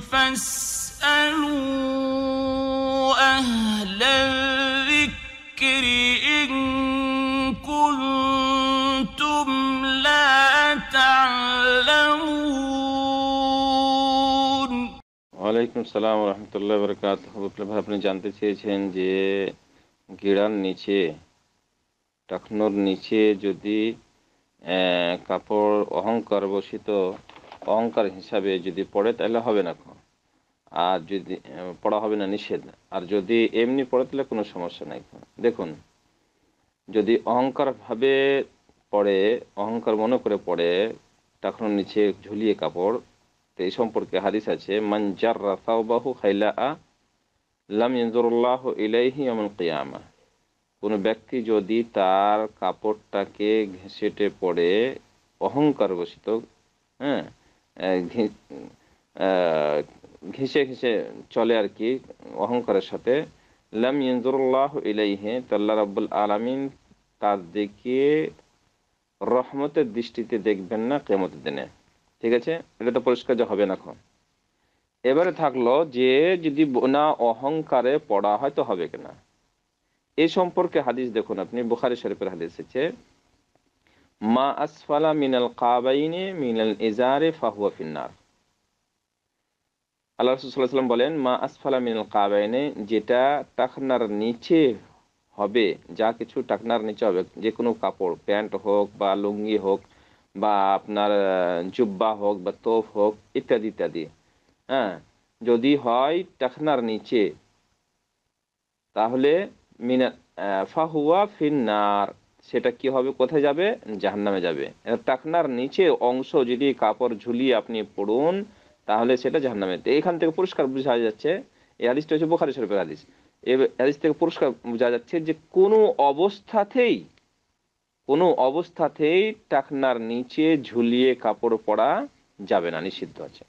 فاسألوا أهل الذكر إن كنتم لا تعلمون ওয়ালাইকুম সালাম রহমতুল্লাহ বরকাত বিপ্লব আপনি জানতে চেয়েছেন যে গিড়ার নিচে টাকনোর নিচে যদি কাপড় অহংকার বসিত অহংকার হিসাবে যদি পড়ে তাহলে হবে না আর যদি পড়া হবে না নিষেধ আর যদি এমনি পড়ে তাহলে কোনো সমস্যা নাই দেখুন যদি অহংকারভাবে পড়ে অহংকার মনে করে পড়ে তখন নিচে ঝুলিয়ে কাপড় তো এই সম্পর্কে হাদিস আছে মান জার খাইলা আ লাম ইন্দুরুল্লাহ ইলাইহি আমল কেয়ামা কোনো ব্যক্তি যদি তার কাপড়টাকে ঘেঁষেটে পড়ে বসিত হ্যাঁ ঘেঁষে ঘেঁষে চলে আর কি অহংকারের সাথে লাম ইনজুরুল্লাহ ইলাইহে তাল্লা রাব্বুল আলমিন তার দিকে রহমতের দৃষ্টিতে দেখবেন না কেমতের দিনে ঠিক আছে এটা তো পরিষ্কার যে হবে না এখন এবারে থাকলো যে যদি না অহংকারে পড়া হয় তো হবে কিনা এই সম্পর্কে হাদিস দেখুন আপনি বুখারি শরীফের হাদিস এসেছে মা আসফালা মিনাল কাবাইনে মিনাল এজারে ফাহুয়া ফিন্নার আল্লাহ রসুল্লাহাম বলেন মা আসফালা মিনাল কাবাইনে যেটা টাকনার নিচে হবে যা কিছু টাকনার নিচে হবে যে কোনো কাপড় প্যান্ট হোক বা লুঙ্গি হোক বা আপনার জুব্বা হোক বা তোপ হোক ইত্যাদি ইত্যাদি হ্যাঁ যদি হয় টাকনার নিচে তাহলে মিনা ফাহুয়া ফিন্নার সেটা কি হবে কোথায় যাবে জাহান্নামে যাবে তাকনার নিচে অংশ যদি কাপড় ঝুলিয়ে আপনি পড়ুন তাহলে সেটা জাহান্নামে এখান থেকে পুরস্কার বোঝা যাচ্ছে এই হাদিসটা হচ্ছে বোখারি শরীফের হাদিস এই থেকে পুরস্কার বোঝা যাচ্ছে যে কোনো অবস্থাতেই কোনো অবস্থাতেই টাকনার নিচে ঝুলিয়ে কাপড় পরা যাবে না নিষিদ্ধ আছে